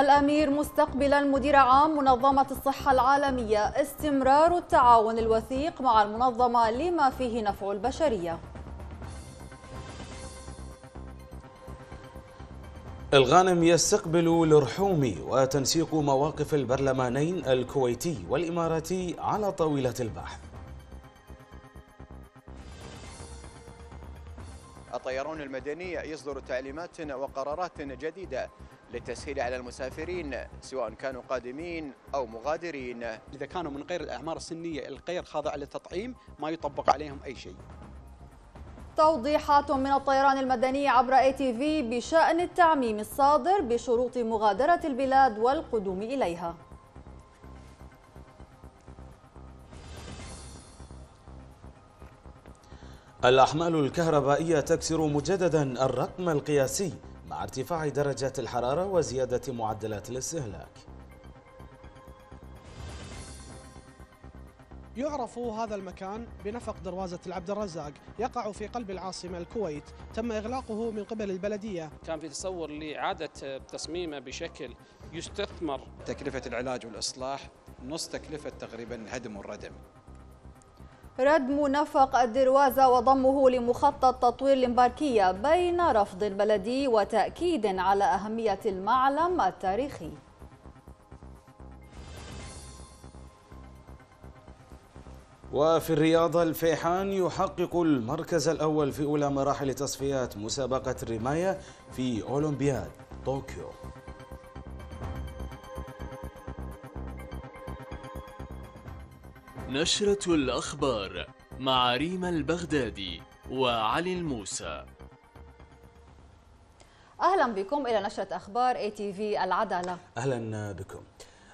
الأمير مستقبلا مدير عام منظمة الصحة العالمية استمرار التعاون الوثيق مع المنظمة لما فيه نفع البشرية الغانم يستقبل الرحومي وتنسيق مواقف البرلمانين الكويتي والإماراتي على طاولة البحث الطيران المدني يصدر تعليمات وقرارات جديدة للتسهيل على المسافرين سواء كانوا قادمين أو مغادرين إذا كانوا من غير الأعمار السنية الغير خاضعة للتطعيم ما يطبق عليهم أي شيء توضيحات من الطيران المدني عبر اي تي في بشان التعميم الصادر بشروط مغادره البلاد والقدوم اليها الأحمال الكهربائية تكسر مجددا الرقم القياسي مع ارتفاع درجات الحرارة وزيادة معدلات الاستهلاك يعرف هذا المكان بنفق دروازة العبد الرزاق يقع في قلب العاصمة الكويت تم إغلاقه من قبل البلدية كان في تصور لإعادة تصميمه بشكل يستثمر تكلفة العلاج والإصلاح نص تكلفة تقريبا الهدم والردم ردم نفق الدروازة وضمه لمخطط تطوير الإمباركية بين رفض بلدي وتأكيد على أهمية المعلم التاريخي وفي الرياضة الفيحان يحقق المركز الأول في أولى مراحل تصفيات مسابقة الرماية في أولمبياد طوكيو نشرة الأخبار مع ريما البغدادي وعلي الموسى أهلا بكم إلى نشرة أخبار اي تي في العدالة أهلا بكم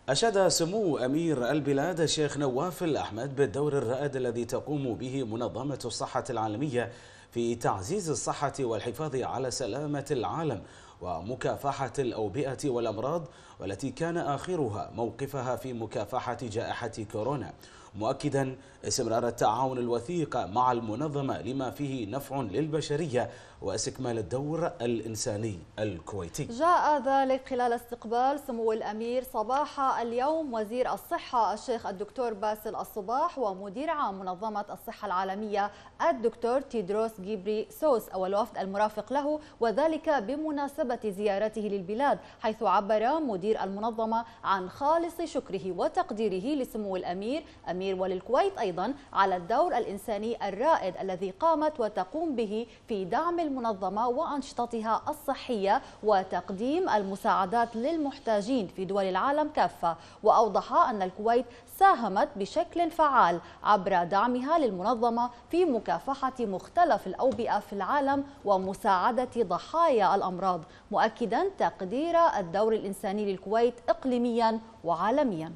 أشاد سمو أمير البلاد الشيخ نواف الأحمد بالدور الرائد الذي تقوم به منظمة الصحة العالمية في تعزيز الصحة والحفاظ على سلامة العالم ومكافحة الأوبئة والأمراض والتي كان آخرها موقفها في مكافحة جائحة كورونا مؤكدا استمرار التعاون الوثيق مع المنظمة لما فيه نفع للبشرية واستكمال الدور الإنساني الكويتي جاء ذلك خلال استقبال سمو الأمير صباح اليوم وزير الصحة الشيخ الدكتور باسل الصباح ومدير عام منظمة الصحة العالمية الدكتور تيدروس جيبري سوس أو الوفد المرافق له وذلك بمناسبة زيارته للبلاد حيث عبر مدير المنظمة عن خالص شكره وتقديره لسمو الأمير أمير وللكويت أيضا على الدور الإنساني الرائد الذي قامت وتقوم به في دعم المنظمة وأنشطتها الصحية وتقديم المساعدات للمحتاجين في دول العالم كافة وأوضح أن الكويت ساهمت بشكل فعال عبر دعمها للمنظمة في مكافحة مختلف الأوبئة في العالم ومساعدة ضحايا الأمراض مؤكدا تقدير الدور الإنساني للكويت إقليميا وعالميا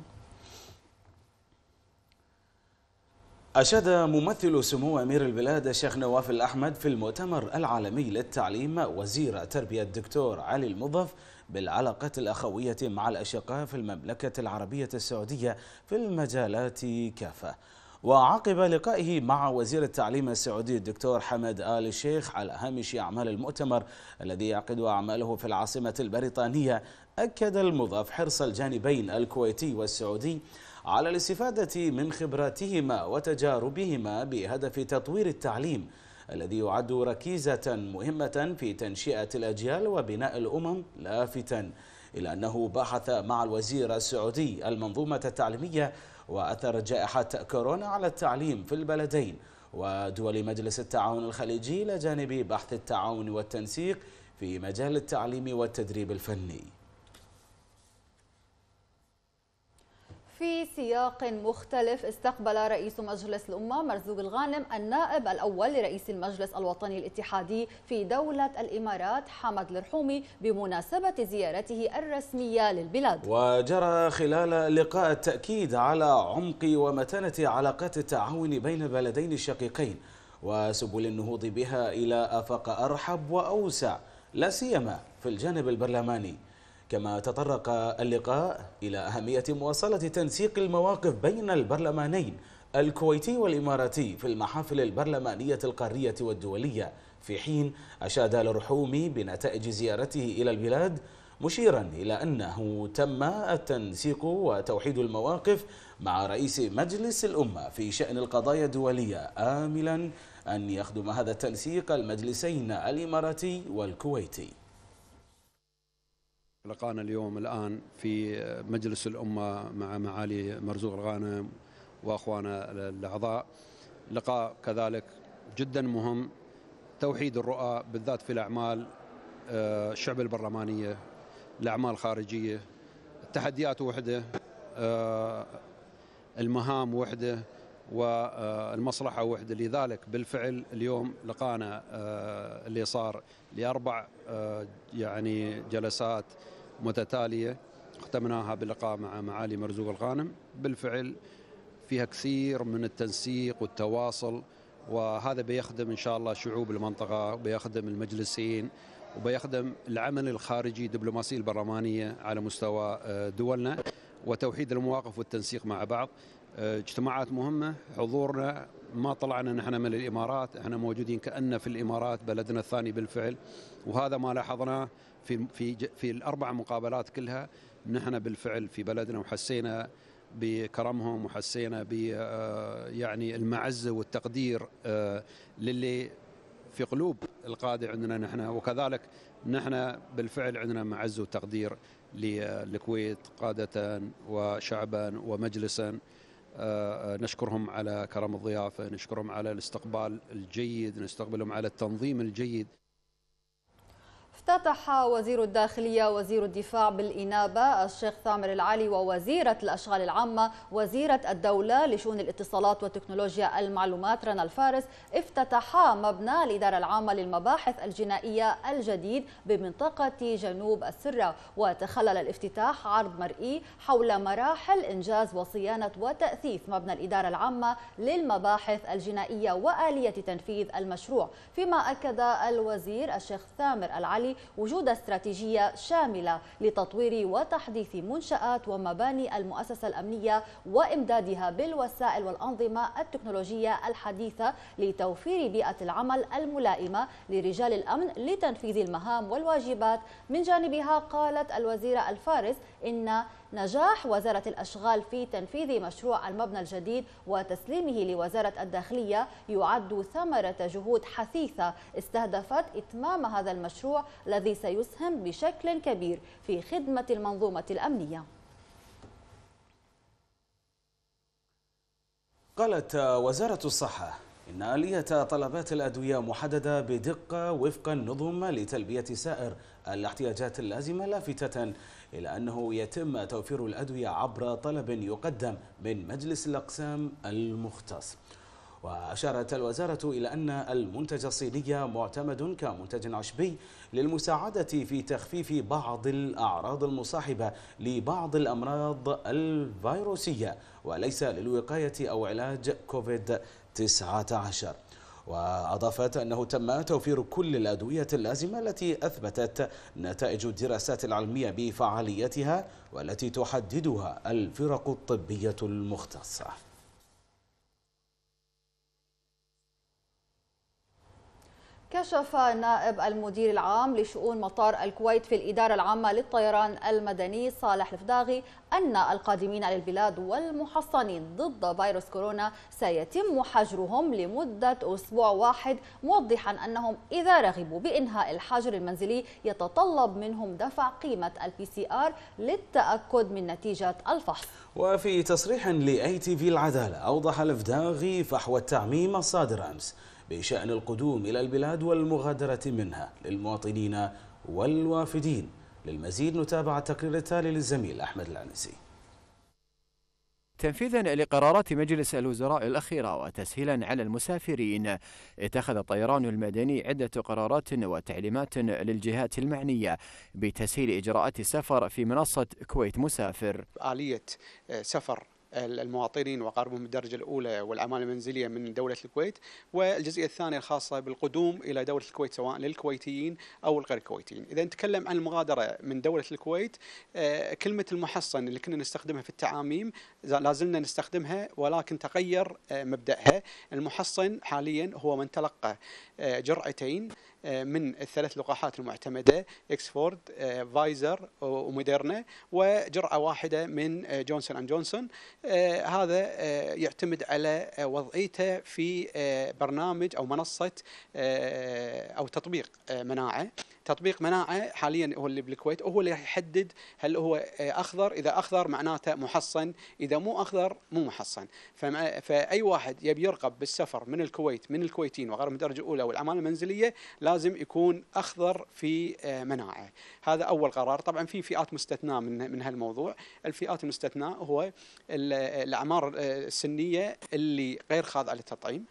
أشاد ممثل سمو أمير البلاد الشيخ نواف الأحمد في المؤتمر العالمي للتعليم وزير تربية الدكتور علي المضف بالعلاقة الأخوية مع الأشقاء في المملكة العربية السعودية في المجالات كافة وعقب لقائه مع وزير التعليم السعودي الدكتور حمد آل الشيخ على هامش أعمال المؤتمر الذي يعقد أعماله في العاصمة البريطانية أكد المضاف حرص الجانبين الكويتي والسعودي على الاستفادة من خبراتهما وتجاربهما بهدف تطوير التعليم الذي يعد ركيزة مهمة في تنشئة الأجيال وبناء الأمم لافتا إلى أنه بحث مع الوزير السعودي المنظومة التعليمية وأثر جائحة كورونا على التعليم في البلدين ودول مجلس التعاون الخليجي إلى جانب بحث التعاون والتنسيق في مجال التعليم والتدريب الفني في سياق مختلف استقبل رئيس مجلس الأمة مرزوق الغانم النائب الأول لرئيس المجلس الوطني الاتحادي في دولة الإمارات حمد الرحومي بمناسبة زيارته الرسمية للبلاد وجرى خلال لقاء التأكيد على عمق ومتانة علاقات التعاون بين البلدين الشقيقين وسبل النهوض بها إلى آفاق أرحب وأوسع لا سيما في الجانب البرلماني كما تطرق اللقاء إلى أهمية مواصلة تنسيق المواقف بين البرلمانين الكويتي والإماراتي في المحافل البرلمانية القارية والدولية في حين أشاد الرحومي بنتائج زيارته إلى البلاد مشيرا إلى أنه تم التنسيق وتوحيد المواقف مع رئيس مجلس الأمة في شأن القضايا الدولية آملا أن يخدم هذا التنسيق المجلسين الإماراتي والكويتي لقانا اليوم الآن في مجلس الأمة مع معالي مرزوق الغانم وأخوانا الأعضاء لقاء كذلك جدا مهم توحيد الرؤى بالذات في الأعمال الشعب آه، البرلمانية الأعمال الخارجية التحديات وحدة آه، المهام وحده والمصلحة وحده لذلك بالفعل اليوم لقانا آه، اللي صار لأربع يعني جلسات متتالية ختمناها بلقاء مع معالي مرزوق الغانم بالفعل فيها كثير من التنسيق والتواصل وهذا بيخدم إن شاء الله شعوب المنطقة وبيخدم المجلسين وبيخدم العمل الخارجي الدبلوماسية البرلمانية على مستوى آه، دولنا وتوحيد المواقف والتنسيق مع بعض آه، اجتماعات مهمة حضورنا ما طلعنا نحن من الإمارات احنا موجودين كأن في الإمارات بلدنا الثاني بالفعل وهذا ما لاحظناه في, في, في الأربع مقابلات كلها نحن بالفعل في بلدنا وحسينا بكرمهم وحسينا ب آه، يعني المعزة والتقدير آه، للي في قلوب القادة عندنا نحن وكذلك نحن بالفعل عندنا معزة وتقدير للكويت قادة وشعبا ومجلسا نشكرهم على كرم الضيافة نشكرهم على الاستقبال الجيد نستقبلهم على التنظيم الجيد افتتح وزير الداخلية وزير الدفاع بالإنابة الشيخ ثامر العلي ووزيرة الأشغال العامة وزيرة الدولة لشؤون الاتصالات وتكنولوجيا المعلومات رنا الفارس افتتحا مبنى الإدارة العامة للمباحث الجنائية الجديد بمنطقة جنوب السرة وتخلل الافتتاح عرض مرئي حول مراحل إنجاز وصيانة وتأثيث مبنى الإدارة العامة للمباحث الجنائية وآلية تنفيذ المشروع فيما أكد الوزير الشيخ ثامر العلي وجود استراتيجية شاملة لتطوير وتحديث منشآت ومباني المؤسسة الأمنية وإمدادها بالوسائل والأنظمة التكنولوجية الحديثة لتوفير بيئة العمل الملائمة لرجال الأمن لتنفيذ المهام والواجبات من جانبها قالت الوزيرة الفارس إن نجاح وزارة الأشغال في تنفيذ مشروع المبنى الجديد وتسليمه لوزارة الداخلية يعد ثمرة جهود حثيثة استهدفت إتمام هذا المشروع الذي سيسهم بشكل كبير في خدمة المنظومة الأمنية قالت وزارة الصحة إن آلية طلبات الأدوية محددة بدقة وفق النظم لتلبية سائر الاحتياجات اللازمة لافتة إلى أنه يتم توفير الأدوية عبر طلب يقدم من مجلس الأقسام المختص وأشارت الوزارة إلى أن المنتج الصيني معتمد كمنتج عشبي للمساعدة في تخفيف بعض الأعراض المصاحبة لبعض الأمراض الفيروسية وليس للوقاية أو علاج كوفيد 19 وأضافت أنه تم توفير كل الأدوية اللازمة التي أثبتت نتائج الدراسات العلمية بفعاليتها والتي تحددها الفرق الطبية المختصة كشف نائب المدير العام لشؤون مطار الكويت في الإدارة العامة للطيران المدني صالح الفداغي أن القادمين للبلاد والمحصنين ضد فيروس كورونا سيتم حجرهم لمدة أسبوع واحد موضحا أنهم إذا رغبوا بإنهاء الحجر المنزلي يتطلب منهم دفع قيمة البي سي آر للتأكد من نتيجة الفحص وفي تصريح لأي تي في العدالة أوضح الفداغي فحوى التعميم الصادر أمس بشأن القدوم إلى البلاد والمغادرة منها للمواطنين والوافدين للمزيد نتابع التقرير التالي للزميل أحمد العنسي تنفيذا لقرارات مجلس الوزراء الأخيرة وتسهيلا على المسافرين اتخذ الطيران المدني عدة قرارات وتعليمات للجهات المعنية بتسهيل إجراءات السفر في منصة كويت مسافر آلية آه، سفر المواطنين وقاربهم بالدرجة الأولى والعمالة المنزلية من دولة الكويت والجزئية الثانية الخاصة بالقدوم إلى دولة الكويت سواء للكويتيين أو الغير الكويتيين إذا نتكلم عن المغادرة من دولة الكويت آه، كلمة المحصن اللي كنا نستخدمها في التعاميم لازلنا نستخدمها ولكن تغير آه، مبدأها المحصن حاليا هو من تلقى آه، جرعتين آه، من الثلاث لقاحات المعتمده اكسفورد آه، فايزر وموديرنا وجرعه واحده من آه، جونسون اند جونسون هذا يعتمد على وضعيته في برنامج او منصه او تطبيق مناعه تطبيق مناعه حاليا هو اللي بالكويت هو اللي يحدد هل هو آه، اخضر اذا اخضر معناته محصن اذا مو اخضر مو محصن فاي واحد يبي يرغب بالسفر من الكويت من الكويتين وغيرهم الدرجه الاولى والعماله المنزليه لازم يكون اخضر في آه، مناعه هذا اول قرار طبعا في فئات مستثناه من من هالموضوع الفئات المستثناه هو آه، الاعمار السنيه اللي غير خاضعه للتطعيم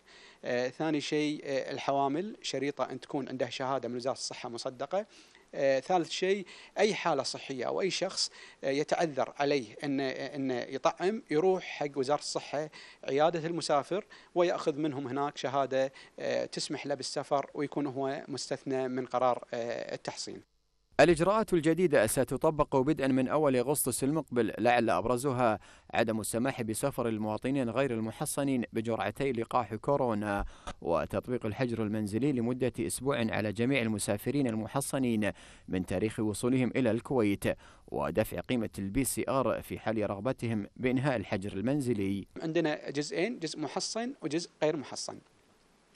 آه، ثاني شيء آه، الحوامل شريطه ان تكون عندها شهاده من وزاره الصحه مصدقه آه، ثالث شيء اي حاله صحيه او اي شخص يتعذر عليه ان ان يطعم يروح حق وزاره الصحه عياده المسافر وياخذ منهم هناك شهاده تسمح له بالسفر ويكون هو مستثنى من قرار التحصين الإجراءات الجديدة ستطبق بدءا من أول أغسطس المقبل لعل أبرزها عدم السماح بسفر المواطنين غير المحصنين بجرعتي لقاح كورونا وتطبيق الحجر المنزلي لمدة أسبوع على جميع المسافرين المحصنين من تاريخ وصولهم إلى الكويت ودفع قيمة البي سي آر في حال رغبتهم بإنهاء الحجر المنزلي عندنا جزئين جزء محصن وجزء غير محصن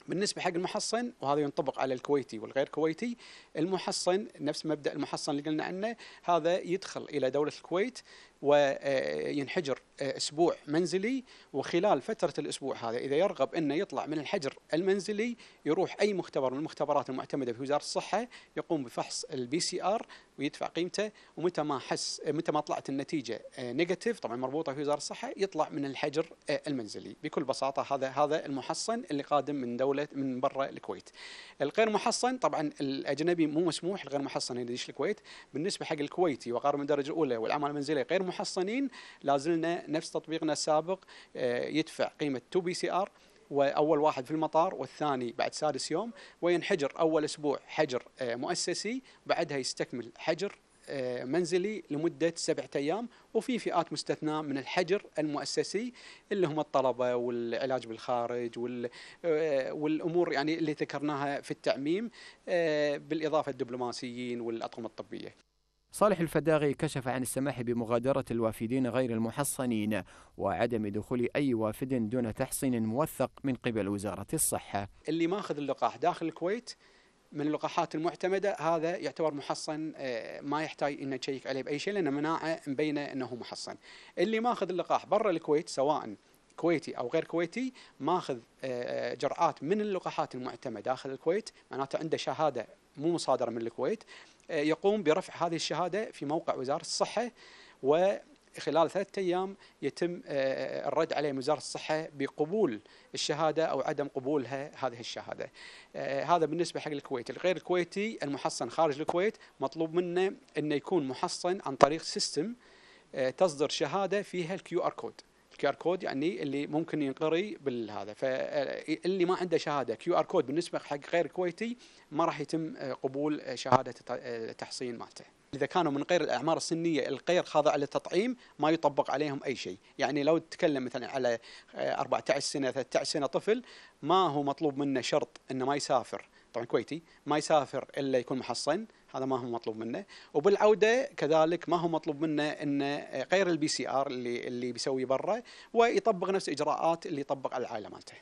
بالنسبة حق المحصن وهذا ينطبق على الكويتي والغير كويتي المحصن نفس مبدأ المحصن اللي قلنا عنه هذا يدخل إلى دولة الكويت وينحجر آه، اسبوع منزلي وخلال فتره الاسبوع هذا اذا يرغب انه يطلع من الحجر المنزلي يروح اي مختبر من المختبرات المعتمده في وزاره الصحه يقوم بفحص البي سي ار ويدفع قيمته ومتى ما حس متى ما طلعت النتيجه نيجاتيف آه، طبعا مربوطه في وزاره الصحه يطلع من الحجر آه، المنزلي بكل بساطه هذا هذا المحصن اللي قادم من دوله من برا الكويت. الغير محصن طبعا الاجنبي مو مسموح الغير محصن اللي يدش الكويت بالنسبه حق الكويتي وقارب من الدرجه الاولى والعمل المنزلي غير المحصنين لازلنا نفس تطبيقنا السابق آه، يدفع قيمه 2 بي سي ار واول واحد في المطار والثاني بعد سادس يوم وينحجر اول اسبوع حجر آه، مؤسسي بعدها يستكمل حجر آه، منزلي لمدة سبعة أيام وفي فئات مستثناة من الحجر المؤسسي اللي هم الطلبة والعلاج بالخارج والأمور يعني اللي ذكرناها في التعميم بالإضافة الدبلوماسيين والأطقم الطبية صالح الفداغي كشف عن السماح بمغادرة الوافدين غير المحصنين وعدم دخول أي وافد دون تحصين موثق من قبل وزارة الصحة اللي ماخذ اللقاح داخل الكويت من اللقاحات المعتمدة هذا يعتبر محصن آه، ما يحتاج أن تشيك عليه بأي شيء لأن مناعة مبينة أنه محصن اللي ماخذ اللقاح برا الكويت سواء كويتي او غير كويتي ماخذ آه، آه، جرعات من اللقاحات المعتمده داخل الكويت معناته عنده شهاده مو مصادره من الكويت آه، يقوم برفع هذه الشهاده في موقع وزاره الصحه وخلال ثلاثة أيام يتم آه، آه، الرد عليه من وزارة الصحة بقبول الشهادة أو عدم قبولها هذه الشهادة هذا بالنسبة حق الكويت الغير الكويتي المحصن خارج الكويت مطلوب منه أنه يكون محصن عن طريق سيستم تصدر شهادة فيها الكيو آر كود كيو ار كود يعني اللي ممكن ينقري بالهذا فاللي آه، ما عنده شهاده كيو ار كود بالنسبه حق غير كويتي ما راح يتم آه، قبول آه، شهاده التحصين مالته اذا كانوا من غير الاعمار السنيه الغير خاضعه للتطعيم ما يطبق عليهم اي شيء، يعني لو تتكلم مثلا على 14 سنه 13 سنه طفل ما هو مطلوب منه شرط انه ما يسافر، طبعا كويتي، ما يسافر الا يكون محصن، هذا ما هو مطلوب منه وبالعوده كذلك ما هو مطلوب منه انه غير البي سي ار اللي اللي بيسويه برا ويطبق نفس الاجراءات اللي يطبق على العائله مالته.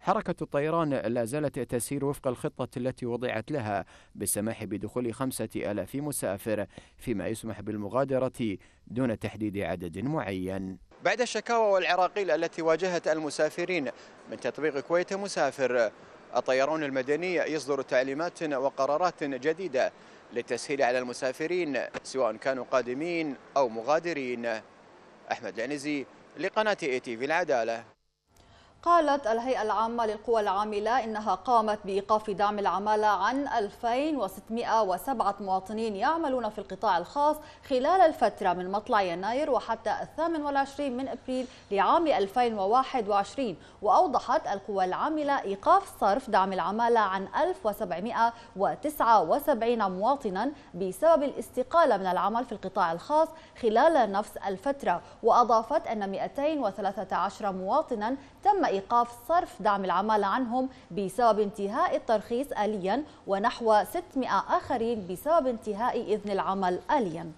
حركة الطيران لا زالت تسير وفق الخطة التي وضعت لها بالسماح بدخول خمسة ألاف مسافر فيما يسمح بالمغادرة دون تحديد عدد معين بعد الشكاوى والعراقيل التي واجهت المسافرين من تطبيق كويت مسافر الطيران المدني يصدر تعليمات وقرارات جديدة للتسهيل على المسافرين سواء كانوا قادمين أو مغادرين أحمد العنزي لقناة اي تي في العدالة قالت الهيئة العامة للقوى العاملة إنها قامت بإيقاف دعم العمالة عن 2607 مواطنين يعملون في القطاع الخاص خلال الفترة من مطلع يناير وحتى 28 من أبريل لعام 2021 وأوضحت القوى العاملة إيقاف صرف دعم العمالة عن 1779 مواطنا بسبب الاستقالة من العمل في القطاع الخاص خلال نفس الفترة وأضافت أن 213 مواطنا تم إيقاف صرف دعم العمالة عنهم بسبب انتهاء الترخيص آليا ونحو 600 آخرين بسبب انتهاء إذن العمل آليا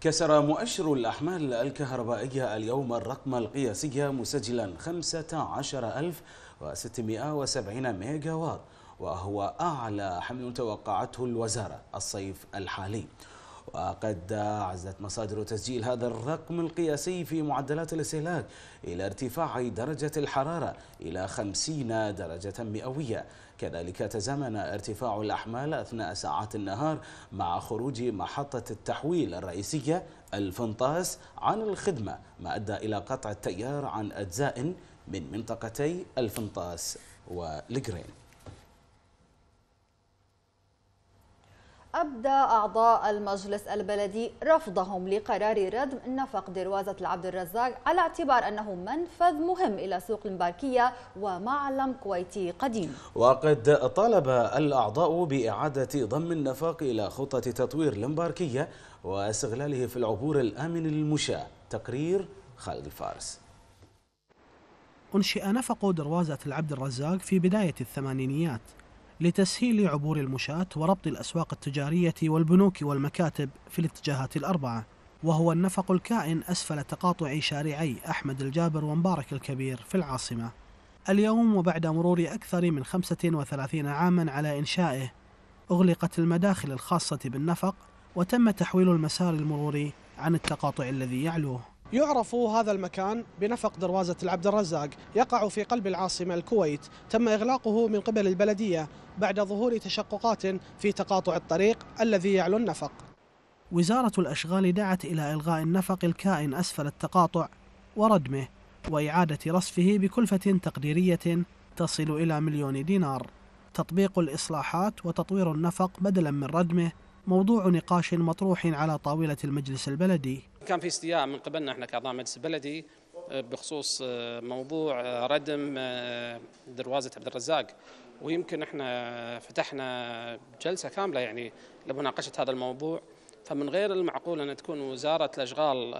كسر مؤشر الأحمال الكهربائية اليوم الرقم القياسي مسجلا 15670 وات وهو أعلى حمل توقعته الوزارة الصيف الحالي وقد عزت مصادر تسجيل هذا الرقم القياسي في معدلات الاستهلاك إلى ارتفاع درجة الحرارة إلى 50 درجة مئوية كذلك تزامن ارتفاع الأحمال أثناء ساعات النهار مع خروج محطة التحويل الرئيسية الفنطاس عن الخدمة ما أدى إلى قطع التيار عن أجزاء من منطقتي الفنطاس والجرين أبدى أعضاء المجلس البلدي رفضهم لقرار ردم نفق دروازة العبد الرزاق على اعتبار أنه منفذ مهم إلى سوق المباركية ومعلم كويتي قديم وقد طالب الأعضاء بإعادة ضم النفق إلى خطة تطوير المباركية واستغلاله في العبور الآمن للمشاة تقرير خالد الفارس أنشئ نفق دروازة العبد الرزاق في بداية الثمانينيات لتسهيل عبور المشاة وربط الأسواق التجارية والبنوك والمكاتب في الاتجاهات الأربعة وهو النفق الكائن أسفل تقاطع شارعي أحمد الجابر ومبارك الكبير في العاصمة اليوم وبعد مرور أكثر من 35 عاما على إنشائه أغلقت المداخل الخاصة بالنفق وتم تحويل المسار المروري عن التقاطع الذي يعلوه يعرف هذا المكان بنفق دروازة العبد الرزاق يقع في قلب العاصمة الكويت تم إغلاقه من قبل البلدية بعد ظهور تشققات في تقاطع الطريق الذي يعلو النفق وزارة الأشغال دعت إلى إلغاء النفق الكائن أسفل التقاطع وردمه وإعادة رصفه بكلفة تقديرية تصل إلى مليون دينار تطبيق الإصلاحات وتطوير النفق بدلا من ردمه موضوع نقاش مطروح على طاولة المجلس البلدي كان في استياء من قبلنا احنا كاعضاء مجلس بلدي آه، بخصوص آه، موضوع آه، ردم دروازه عبد الرزاق ويمكن احنا فتحنا جلسه كامله يعني لمناقشه هذا الموضوع فمن غير المعقول ان تكون وزاره الاشغال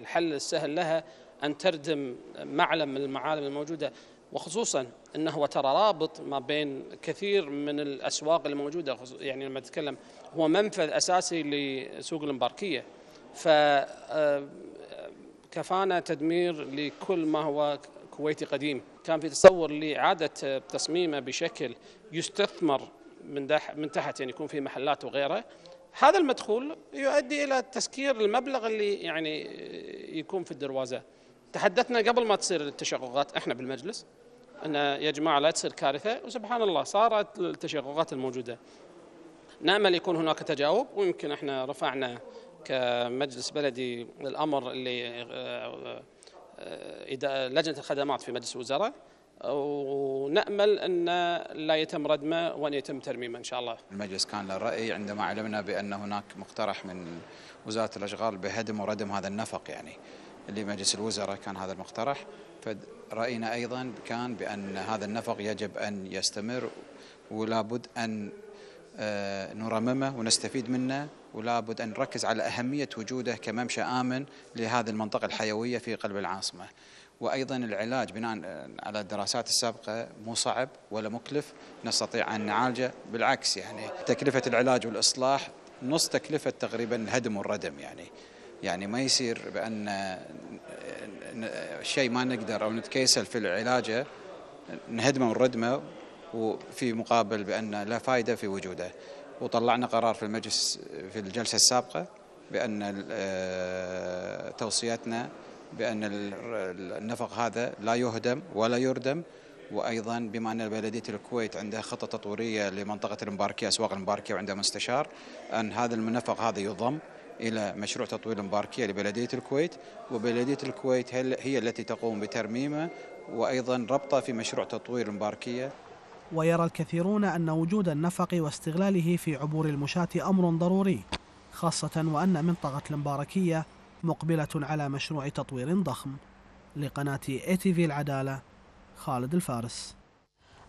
الحل السهل لها ان تردم معلم من المعالم الموجوده وخصوصا انه هو ترى رابط ما بين كثير من الاسواق الموجوده يعني لما تتكلم هو منفذ اساسي لسوق المباركيه ف آه، كفانا تدمير لكل ما هو كويتي قديم كان في تصور لإعادة تصميمه بشكل يستثمر من, من تحت يعني يكون في محلات وغيره هذا المدخول يؤدي إلى تسكير المبلغ اللي يعني يكون في الدروازة تحدثنا قبل ما تصير التشققات احنا بالمجلس ان يا جماعه لا تصير كارثه وسبحان الله صارت التشققات الموجوده. نامل يكون هناك تجاوب ويمكن احنا رفعنا كمجلس بلدي الامر اللي آه، آه، لجنه الخدمات في مجلس الوزراء ونامل ان لا يتم ردمه وان يتم ترميمه ان شاء الله. المجلس كان له راي عندما علمنا بان هناك مقترح من وزاره الاشغال بهدم وردم هذا النفق يعني اللي مجلس الوزراء كان هذا المقترح فراينا ايضا كان بان هذا النفق يجب ان يستمر ولابد ان آه، نرممه ونستفيد منه ولا بد أن نركز على أهمية وجوده كممشى آمن لهذه المنطقة الحيوية في قلب العاصمة وأيضا العلاج بناء آه، على الدراسات السابقة مو صعب ولا مكلف نستطيع أن نعالجه بالعكس يعني تكلفة العلاج والإصلاح نص تكلفة تقريبا الهدم والردم يعني يعني ما يصير بأن آه، شيء ما نقدر أو نتكيسل في العلاجه نهدمه ونردمه وفي مقابل بأن لا فائدة في وجوده وطلعنا قرار في المجلس في الجلسة السابقة بأن آه، توصيتنا بأن النفق هذا لا يهدم ولا يردم وايضا بما ان بلديه الكويت عندها خطه تطويريه لمنطقه المباركيه اسواق المباركيه وعندها مستشار ان هذا المنفق هذا يضم الى مشروع تطوير المباركيه لبلديه الكويت وبلديه الكويت هي التي تقوم بترميمه وايضا ربطه في مشروع تطوير المباركيه ويرى الكثيرون أن وجود النفق واستغلاله في عبور المشاة أمر ضروري خاصة وأن منطقة المباركية مقبلة على مشروع تطوير ضخم لقناة اي تي في العدالة خالد الفارس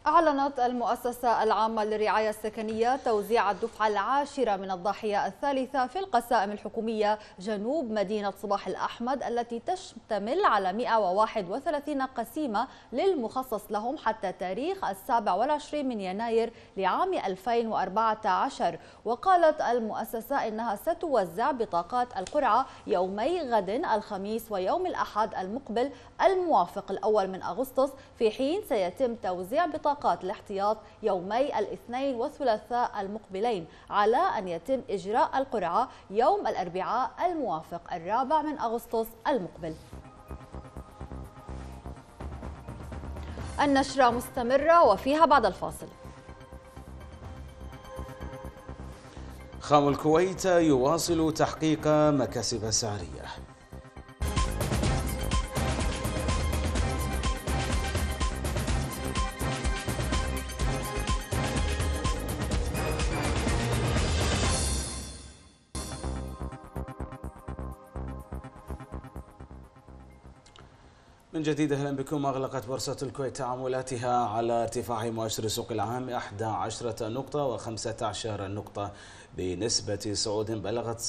أعلنت المؤسسة العامة للرعاية السكنية توزيع الدفعة العاشرة من الضاحية الثالثة في القسائم الحكومية جنوب مدينة صباح الأحمد التي تشتمل على 131 قسيمة للمخصص لهم حتى تاريخ السابع والعشرين من يناير لعام 2014 وقالت المؤسسة إنها ستوزع بطاقات القرعة يومي غد الخميس ويوم الأحد المقبل الموافق الأول من أغسطس في حين سيتم توزيع بطاقات طاقات الاحتياط يومي الاثنين والثلاثاء المقبلين على أن يتم إجراء القرعة يوم الأربعاء الموافق الرابع من أغسطس المقبل النشرة مستمرة وفيها بعد الفاصل خام الكويت يواصل تحقيق مكاسب سعريه من جديد اهلا بكم اغلقت بورصه الكويت تعاملاتها على ارتفاع مؤشر السوق العام 11 نقطه و15 نقطه بنسبة صعود بلغت 0.18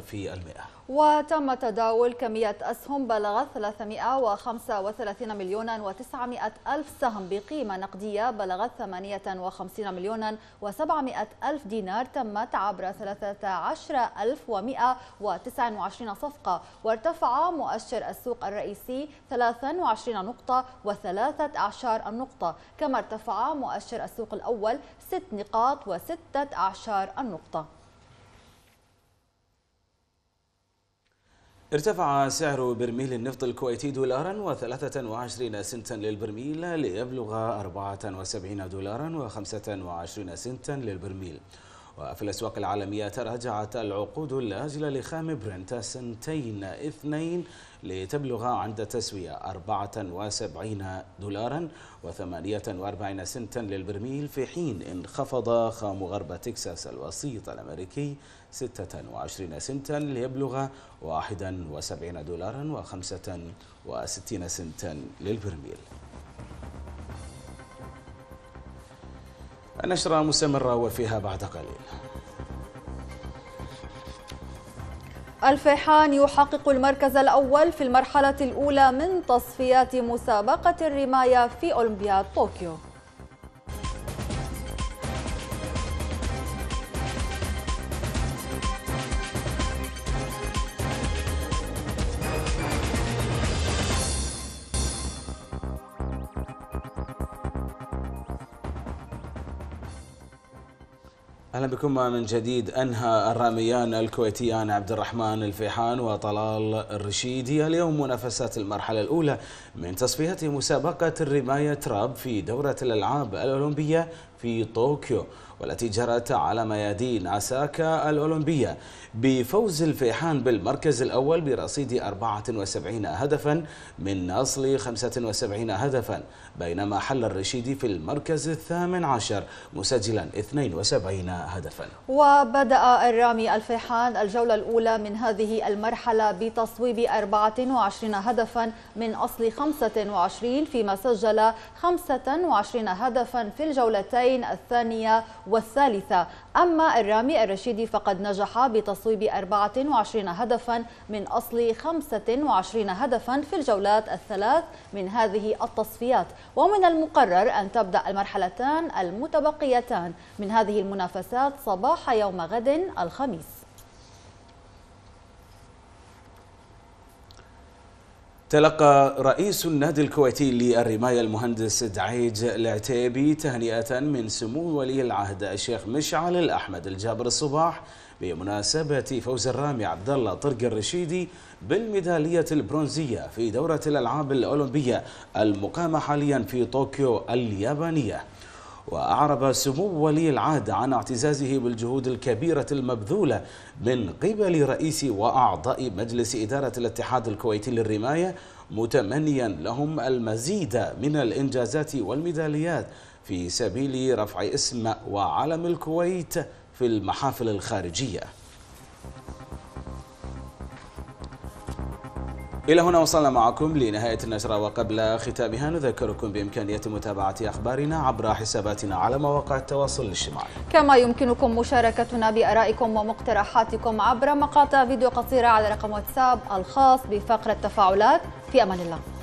في المئة وتم تداول كمية أسهم بلغت 335 مليونا و900 ألف سهم بقيمة نقدية بلغت 58 مليونا و700 ألف دينار تمت عبر 13129 صفقة وارتفع مؤشر السوق الرئيسي 23 نقطة و13 النقطة كما ارتفع مؤشر السوق الأول 6 نقاط و6 ستة أعشار النقطة ارتفع سعر برميل النفط الكويتي دولارا و23 سنتا للبرميل ليبلغ 74 دولارا و25 سنتا للبرميل وفي الأسواق العالمية تراجعت العقود الآجلة لخام برنت سنتين اثنين لتبلغ عند التسوية 74 دولارا و48 سنتا للبرميل في حين انخفض خام غرب تكساس الوسيط الأمريكي 26 سنتا ليبلغ 71 دولارا و65 سنتا للبرميل النشرة مستمرة وفيها بعد قليل الفيحان يحقق المركز الأول في المرحلة الأولى من تصفيات مسابقة الرماية في أولمبياد طوكيو اهلا بكم من جديد انهى الراميان الكويتيان عبد الرحمن الفيحان وطلال الرشيدي اليوم منافسات المرحله الاولى من تصفيه مسابقه الرمايه تراب في دوره الالعاب الاولمبيه في طوكيو والتي جرت على ميادين أساكا الأولمبية بفوز الفيحان بالمركز الأول برصيد 74 هدفا من أصل 75 هدفا بينما حل الرشيدي في المركز الثامن عشر مسجلا 72 هدفا وبدأ الرامي الفيحان الجولة الأولى من هذه المرحلة بتصويب 24 هدفا من أصل 25 فيما سجل 25 هدفا في الجولتين الدورتين الثانية والثالثة أما الرامي الرشيدي فقد نجح بتصويب 24 هدفا من أصل 25 هدفا في الجولات الثلاث من هذه التصفيات ومن المقرر أن تبدأ المرحلتان المتبقيتان من هذه المنافسات صباح يوم غد الخميس تلقى رئيس النادي الكويتي للرماية المهندس دعيج العتيبي تهنئة من سمو ولي العهد الشيخ مشعل الأحمد الجابر الصباح بمناسبة فوز الرامي عبد الله طرق الرشيدي بالميدالية البرونزية في دورة الألعاب الأولمبية المقامة حاليا في طوكيو اليابانية وأعرب سمو ولي العهد عن اعتزازه بالجهود الكبيرة المبذولة من قبل رئيس وأعضاء مجلس إدارة الاتحاد الكويتي للرماية متمنيا لهم المزيد من الإنجازات والميداليات في سبيل رفع اسم وعلم الكويت في المحافل الخارجية إلى هنا وصلنا معكم لنهاية النشرة وقبل ختامها نذكركم بإمكانية متابعة أخبارنا عبر حساباتنا على مواقع التواصل الاجتماعي كما يمكنكم مشاركتنا بأرائكم ومقترحاتكم عبر مقاطع فيديو قصيرة على رقم واتساب الخاص بفقرة تفاعلات في أمان الله